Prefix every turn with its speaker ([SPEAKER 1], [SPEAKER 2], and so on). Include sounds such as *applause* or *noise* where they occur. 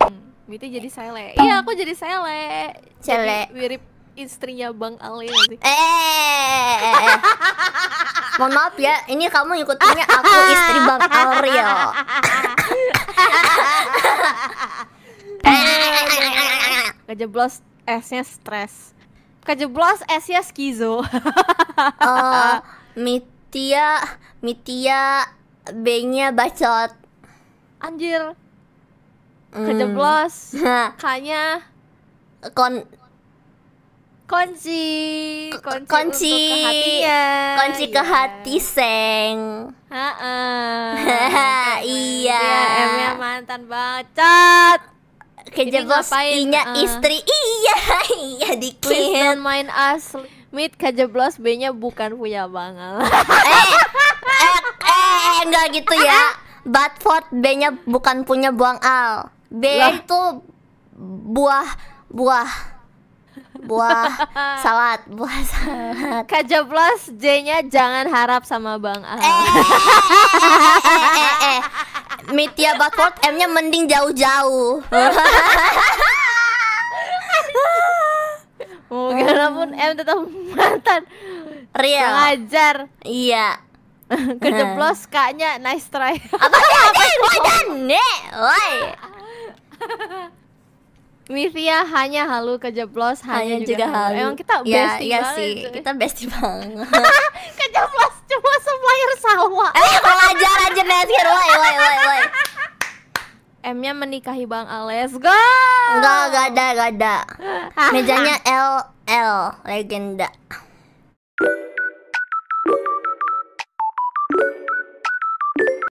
[SPEAKER 1] mm Miti jadi sele. Iya, aku jadi sele. Sele. Mirip istrinya Bang Ale sih. Eh, eh, eh, eh. Mohon maaf ya, ini kamu ikutinnya aku istri Bang Ariel. Ya. Kejeblos S-nya stres. Kejeblos S-nya skizo. uh, *laughs* Mitia, Mitia B-nya bacot. Anjir, kejeblos kayaknya hmm. *laughs* kon kunci kunci kunci ke ke iya. hati seng *laughs* iya M mantan bacot kejeblos I istri *laughs* iya iya dikit please don't main asli Mit kejeblos B nya bukan punya Bangal eh, eh, eh eh enggak gitu ya Batford B nya bukan punya Buang Al B itu buah buah buah salad buah salad kaja plus J nya jangan harap sama bang Al. eh, eh, eh, eh, Mitya backward M nya mending jauh-jauh mau gimana pun M tetap mantan real ngajar iya keceplos kaknya nice try apa sih apa sih wajan nih Mivia hanya halu kejeblos hanya, juga, juga halu. Emang kita bestie ya, iya sih, kita bestie banget. *laughs* kejeblos cuma supplier sawah. Eh, kalau aja aja nanti iya, woi woi woi woi. M-nya menikahi Bang Ales. Go! Enggak, enggak ada, enggak ada. *laughs* Mejanya L L legenda.